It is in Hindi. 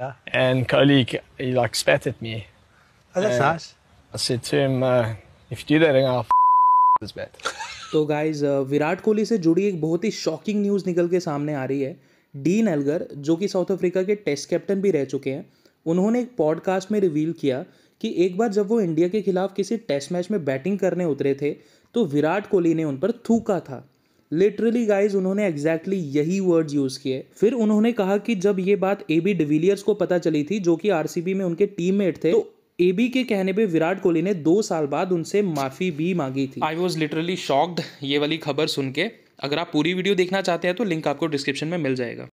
Yeah. And colleague, he like spat at me. Oh, that's and nice. I said to him, uh, if you do that, I'll f- this bat. तो गाइज uh, विराट कोहली से जुड़ी एक बहुत ही शॉकिंग न्यूज़ निकल के सामने आ रही है डीन एल्गर जो कि साउथ अफ्रीका के टेस्ट कैप्टन भी रह चुके हैं उन्होंने एक पॉडकास्ट में रिवील किया कि एक बार जब वो इंडिया के खिलाफ किसी टेस्ट मैच में बैटिंग करने उतरे थे तो विराट कोहली ने उन पर थूका था लिटरली गाइज उन्होंने एग्जैक्टली exactly यही वर्ड यूज किए फिर उन्होंने कहा कि जब ये बात ए बी डिविलियर्स को पता चली थी जो कि आरसीबी में उनके टीममेट थे तो एबी के कहने पे विराट कोहली ने दो साल बाद उनसे माफी भी मांगी थी आई वॉज लिटरली शॉक्ड ये वाली खबर सुन के अगर आप पूरी वीडियो देखना चाहते हैं तो लिंक आपको डिस्क्रिप्शन में मिल जाएगा